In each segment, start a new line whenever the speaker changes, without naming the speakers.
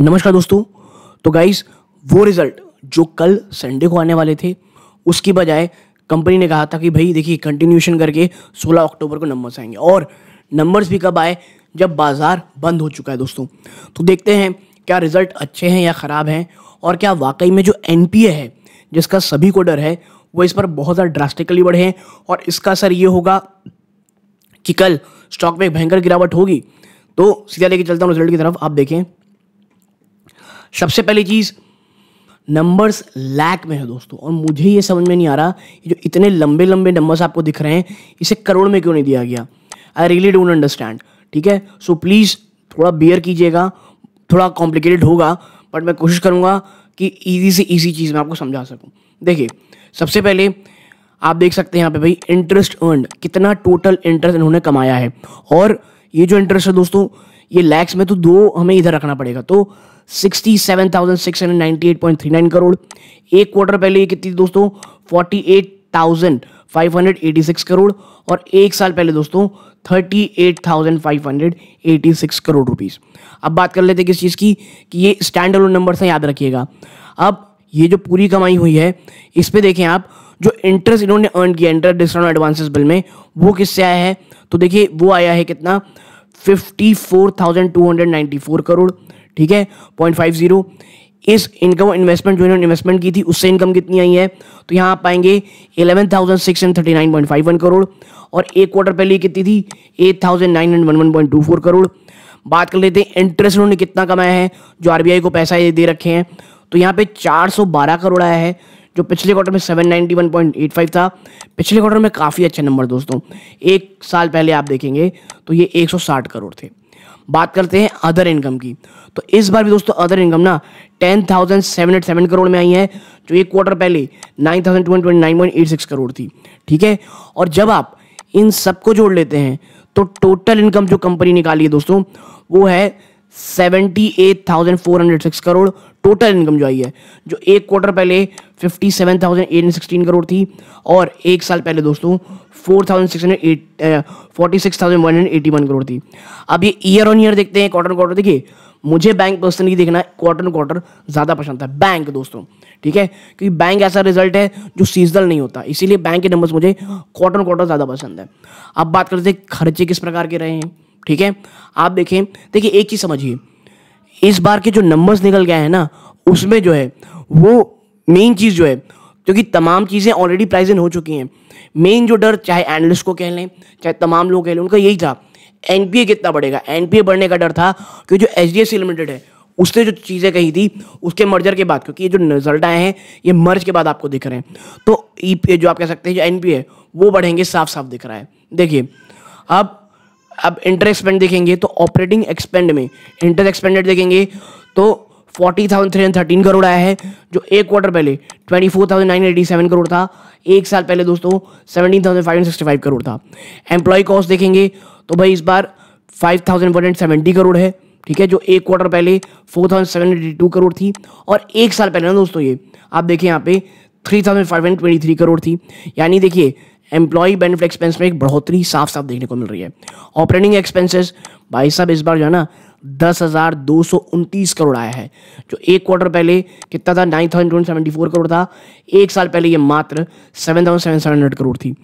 नमस्कार दोस्तों तो गाइस वो रिज़ल्ट जो कल संडे को आने वाले थे उसकी बजाय कंपनी ने कहा था कि भाई देखिए कंटिन्यूशन करके 16 अक्टूबर को नंबर्स आएंगे और नंबर्स भी कब आए जब बाज़ार बंद हो चुका है दोस्तों तो देखते हैं क्या रिज़ल्ट अच्छे हैं या ख़राब हैं और क्या वाकई में जो एन है जिसका सभी को डर है वो इस पर बहुत ज़्यादा ड्रास्टिकली बढ़े हैं और इसका असर ये होगा कि कल स्टॉक में एक भयंकर गिरावट होगी तो सीधा लेके चलता हूँ रिजल्ट की तरफ आप देखें सबसे पहली चीज़ नंबर्स लैक में है दोस्तों और मुझे ये समझ में नहीं आ रहा कि जो इतने लंबे लंबे नंबर्स आपको दिख रहे हैं इसे करोड़ में क्यों नहीं दिया गया आई रियली डोंट अंडरस्टैंड ठीक है सो प्लीज़ थोड़ा बियर कीजिएगा थोड़ा कॉम्प्लिकेटेड होगा बट मैं कोशिश करूंगा कि ईजी से ईजी चीज़ मैं आपको समझा सकूँ देखिए सबसे पहले आप देख सकते हैं यहाँ पे भाई इंटरेस्ट अर्न कितना टोटल इंटरेस्ट इन्होंने कमाया है और ये जो इंटरेस्ट है दोस्तों ये लैक्स में तो दो हमें इधर रखना पड़ेगा तो sixty seven thousand six hundred ninety eight point three nine crore एक क्वार्टर पहले ये कितनी दोस्तों forty eight thousand five hundred eighty six crore और एक साल पहले दोस्तों thirty eight thousand five hundred eighty six crore rupees अब बात कर लेते किस चीज़ की कि ये स्टैंड अलोन नंबर हैं याद रखिएगा अब ये जो पूरी कमाई हुई है इस पर देखें आप जो इंटरेस्ट इन्होंने अर्न किया इंटरेस्ट डिस्काउंट एडवांसेस बिल में वो किससे आया है तो देखिए वो आया है कितना 54,294 करोड़ ठीक है पॉइंट फाइव जीरो इस इनकम इन्वेस्टमेंट जो इन्होंने इन्वेस्टमेंट की थी उससे इनकम कितनी आई है तो यहाँ आप पाएंगे eleven thousand six hundred thirty nine point five one crore और एक क्वार्टर पहले कितनी थी eight thousand nine hundred one one point two four crore बात कर लेते हैं इंटरेस्ट उन्होंने कितना कमाया है जो आरबीआई को पैसा दे रखे हैं तो यहाँ पे 412 करोड़ आया है जो पिछले क्वार्टर में 791.85 था पिछले क्वार्टर में काफ़ी अच्छे नंबर दोस्तों एक साल पहले आप देखेंगे तो ये 160 करोड़ थे बात करते हैं अदर इनकम की तो इस बार भी दोस्तों अदर इनकम ना ten thousand seven eight seven crore में आई है जो एक क्वार्टर पहले nine thousand two twenty nine point eight six crore थी ठीक है और जब आप इन सबको जोड़ लेते हैं तो टोटल इनकम जो कंपनी निकाली है दोस्तों वो है seventy eight thousand four hundred six crore total income जो आई है जो एक क्वार्टर पहले fifty seven thousand eight sixteen crore थी और एक साल पहले दोस्तों four thousand six hundred eight forty six thousand one hundred eighty one crore थी अब ये ईयर ऑन ईयर देखते हैं क्वार्टर क्वार्टर देखिए मुझे बैंक पर्सनली देखना क्वार्टर क्वार्टर ज़्यादा पसंद था बैंक दोस्तों ठीक है क्योंकि बैंक ऐसा रिजल्ट है जो सीजनल नहीं होता इसीलिए बैंक के नंबर्स मुझे क्वार्टर क्वार्टर ज़्यादा पसंद है अब बात करते हैं खर्चे किस प्रकार के रहे हैं ठीक है आप देखें देखिए एक चीज़ समझिए इस बार के जो नंबर्स निकल गए हैं ना उसमें जो है वो मेन चीज़ जो है क्योंकि तमाम चीज़ें ऑलरेडी प्राइज इन हो चुकी हैं मेन जो डर चाहे एनालिस्ट को कह लें चाहे तमाम लोग कह लें उनका यही था एनपीए कितना बढ़ेगा एन बढ़ने का डर था क्योंकि जो एच डी लिमिटेड है उसने जो चीज़ें कही थी उसके मर्जर के बाद क्योंकि ये जो रिजल्ट आए हैं ये मर्ज के बाद आपको दिख रहे हैं तो ई जो आप कह सकते हैं जो एन वो बढ़ेंगे साफ साफ दिख रहा है देखिए अब अब इंटर एक्सपेंड देखेंगे तो ऑपरेटिंग एक्सपेंड में इंटर एक्सपेंडेड देखेंगे तो forty thousand three hundred thirteen crore आया है जो एक क्वार्टर पहले twenty four thousand nine eighty seven crore था एक साल पहले दोस्तों seventeen thousand five hundred sixty five crore था एम्प्लॉय कॉस्ट देखेंगे तो भाई इस बार five thousand one hundred seventy crore है ठीक है जो एक क्वार्टर पहले four thousand seven eighty two crore थी और एक साल पहले ना दोस्तों ये आप देखें यहाँ पे three thousand five hundred twenty three crore थी यानी देखिए एम्प्लॉय बेनिफिट एक्सपेंस में एक बढ़ोतरी साफ साफ देखने को मिल रही है ऑपरेटिंग एक्सपेंसेस भाई साहब इस बार जो है ना दस हज़ार दो सौ उनतीस करोड़ आया है जो एक क्वार्टर पहले कितना था nine thousand two seventy four crore था एक साल पहले ये मात्र seven thousand seven seven hundred crore थी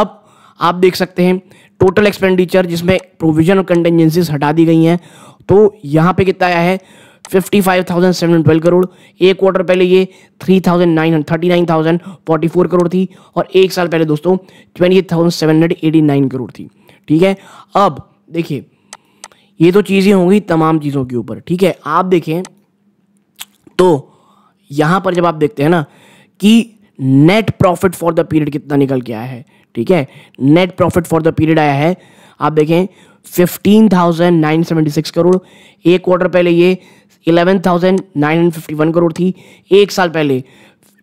अब आप देख सकते हैं टोटल एक्सपेंडिचर जिसमें प्रोविजन और कंटेंजेंसीज हटा दी गई हैं तो यहाँ पे कितना आया है fifty five thousand seven hundred twelve crore एक क्वार्टर पहले ये three thousand nine thirty nine thousand forty four crore थी और एक साल पहले दोस्तों twenty eight thousand seven hundred eighty nine crore थी ठीक है अब देखिए ये तो चीज़ें होंगी तमाम चीज़ों के ऊपर ठीक है आप देखें तो यहाँ पर जब आप देखते हैं ना कि net profit for the period कितना निकल के आया है ठीक है net profit for the period आया है आप देखें 15,976 करोड़ एक क्वार्टर पहले ये 11,951 करोड़ थी एक साल पहले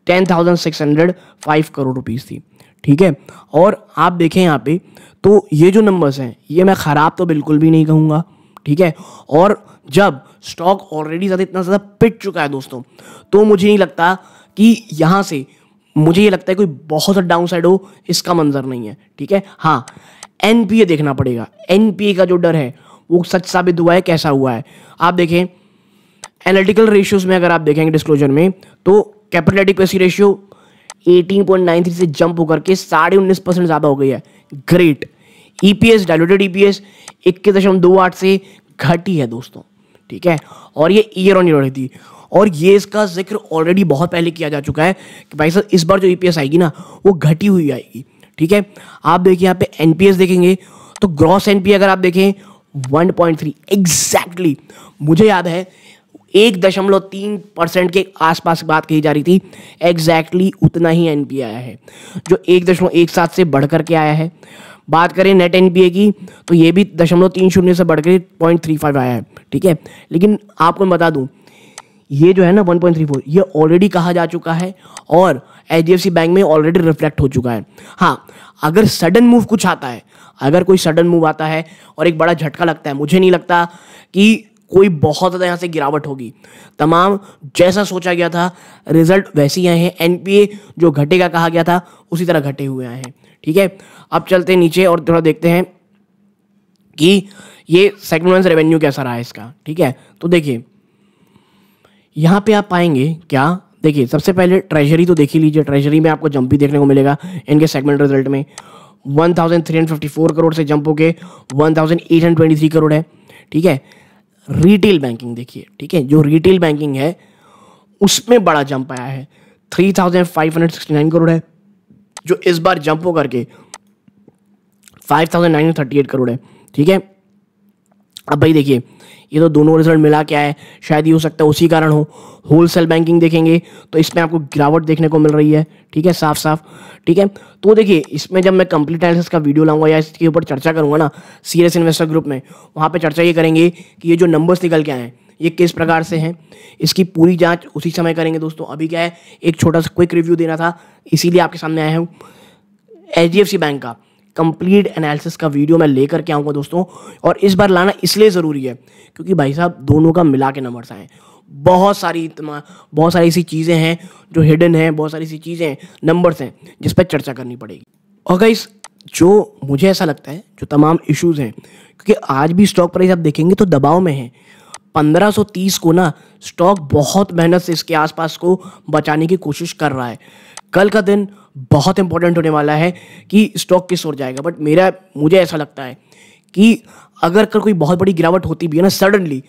10,605 करोड़ रुपीस थी ठीक है और आप देखें यहाँ पे तो ये जो नंबर्स हैं ये मैं ख़राब तो बिल्कुल भी नहीं कहूँगा ठीक है और जब स्टॉक ऑलरेडी ज़्यादा इतना ज़्यादा पिट चुका है दोस्तों तो मुझे नहीं लगता कि यहाँ से मुझे ये लगता है कोई बहुत डाउन साइड हो इसका मंजर नहीं है ठीक है हाँ एन देखना पड़ेगा एन का जो डर है वो सच साबित हुआ है कैसा हुआ है आप देखें एनालिटिकल रेशियोज में अगर आप देखेंगे डिस्क्लोजर में तो कैपिटल एडिक्वेसी रेशियो 18.93 से जंप होकर के साढ़े उन्नीस परसेंट ज़्यादा हो गई है ग्रेट ईपीएस डायलूटेड ईपीएस इक्कीस दशमलव दो आठ से घटी है दोस्तों ठीक है और ये ईयर ऑन ईयर थी और ये इसका जिक्र ऑलरेडी बहुत पहले किया जा चुका है कि भाई सर इस बार जो ईपीएस e आएगी ना वो घटी हुई आएगी ठीक है आप देखिए यहाँ पे एनपीएस देखेंगे तो ग्रॉस एनपी अगर आप देखें 1.3 एग्जैक्टली मुझे याद है एक दशमलव तीन परसेंट के आसपास बात कही जा रही थी एग्जैक्टली exactly उतना ही एन आया है जो एक दशमलव एक सात से बढ़ करके आया है बात करें नेट एन की तो ये भी दशमलव तीन शून्य से बढ़कर पॉइंट थ्री फाइव आया है ठीक है लेकिन आपको बता दूं ये जो है ना वन पॉइंट थ्री फोर ये ऑलरेडी कहा जा चुका है और एच बैंक में ऑलरेडी रिफ्लेक्ट हो चुका है हाँ अगर सडन मूव कुछ आता है अगर कोई सडन मूव आता है और एक बड़ा झटका लगता है मुझे नहीं लगता कि कोई बहुत ज़्यादा यहाँ से गिरावट होगी तमाम जैसा सोचा गया था रिजल्ट वैसे ही आए हैं एनपीए जो घटेगा कहा गया था उसी तरह घटे हुए आए हैं ठीक है अब चलते हैं नीचे और थोड़ा देखते हैं कि ये सेगमेंट वाइज रेवेन्यू कैसा रहा है इसका ठीक है तो देखिए यहाँ पे आप पाएंगे क्या देखिए सबसे पहले ट्रेजरी तो देख ही लीजिए ट्रेजरी में आपको जंप भी देखने को मिलेगा इनके सेगमेंट रिजल्ट में 1354 करोड़ से जंप होके 1823 करोड़ है ठीक है रिटेल बैंकिंग देखिए ठीक है जो रिटेल बैंकिंग है उसमें बड़ा जंप आया है three thousand five hundred sixty nine crore है जो इस बार जंप होकर के five thousand nine hundred thirty eight crore है ठीक है अब भाई देखिए ये तो दोनों रिजल्ट मिला क्या है शायद ये हो सकता है उसी कारण हो होल सेल बैंकिंग देखेंगे तो इसमें आपको गिरावट देखने को मिल रही है ठीक है साफ साफ ठीक है तो देखिए इसमें जब मैं कंप्लीट एनालिसिस का वीडियो लाऊंगा या इसके ऊपर चर्चा करूंगा ना सीरियस इन्वेस्टर ग्रुप में वहाँ पर चर्चा ये करेंगे कि ये जो नंबर्स निकल के आए हैं ये किस प्रकार से हैं इसकी पूरी जाँच उसी समय करेंगे दोस्तों अभी क्या है एक छोटा सा क्विक रिव्यू देना था इसीलिए आपके सामने आया हूँ एच बैंक का कंप्लीट एनालिसिस का वीडियो मैं लेकर के आऊँगा दोस्तों और इस बार लाना इसलिए ज़रूरी है क्योंकि भाई साहब दोनों का मिला के नंबर्स आए बहुत सारी बहुत सारी ऐसी चीज़ें हैं जो हिडन हैं बहुत सारी ऐसी चीज़ें हैं नंबर्स हैं जिस पर चर्चा करनी पड़ेगी और गाइस जो मुझे ऐसा लगता है जो तमाम इश्यूज़ हैं क्योंकि आज भी स्टॉक प्राइस आप देखेंगे तो दबाव में है 1530 को ना स्टॉक बहुत मेहनत से इसके आसपास को बचाने की कोशिश कर रहा है कल का दिन बहुत इंपॉर्टेंट होने वाला है कि स्टॉक किस ओर जाएगा बट मेरा मुझे ऐसा लगता है कि अगर कल कोई बहुत बड़ी गिरावट होती भी है ना सडनली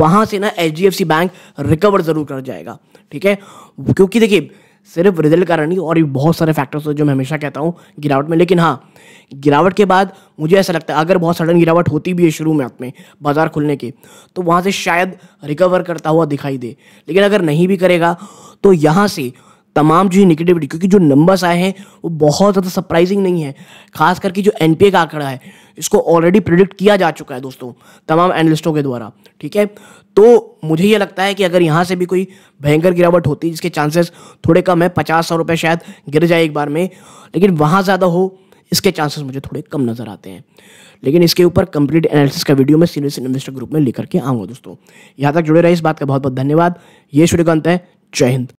वहाँ से ना एच बैंक रिकवर ज़रूर कर जाएगा ठीक है क्योंकि देखिए सिर्फ रिजल्ट कारण नहीं और भी बहुत सारे फैक्टर्स जो मैं हमेशा कहता हूँ गिरावट में लेकिन हाँ गिरावट के बाद मुझे ऐसा लगता है अगर बहुत सडन गिरावट होती भी है शुरू में अपने बाज़ार खुलने के तो वहाँ से शायद रिकवर करता हुआ दिखाई दे लेकिन अगर नहीं भी करेगा तो यहाँ से तमाम जो निगेटिविटी क्योंकि जो नंबर्स आए हैं वो बहुत ज़्यादा सरप्राइजिंग नहीं है खास करके जो एन का आंकड़ा है इसको ऑलरेडी प्रिडिक्ट किया जा चुका है दोस्तों तमाम एनालिस्टों के द्वारा ठीक है तो मुझे ये लगता है कि अगर यहाँ से भी कोई भयंकर गिरावट होती जिसके चांसेस थोड़े कम है पचास सौ रुपये शायद गिर जाए एक बार में लेकिन वहाँ ज़्यादा हो इसके चांसेस मुझे थोड़े कम नज़र आते हैं लेकिन इसके ऊपर कंप्लीट एनालिसिस का वीडियो मैं सीनियर इन्वेस्टर ग्रुप में लेकर के आऊँगा दोस्तों यहाँ तक जुड़े रहे इस बात का बहुत बहुत धन्यवाद ये सूर्यकांत है जय हिंद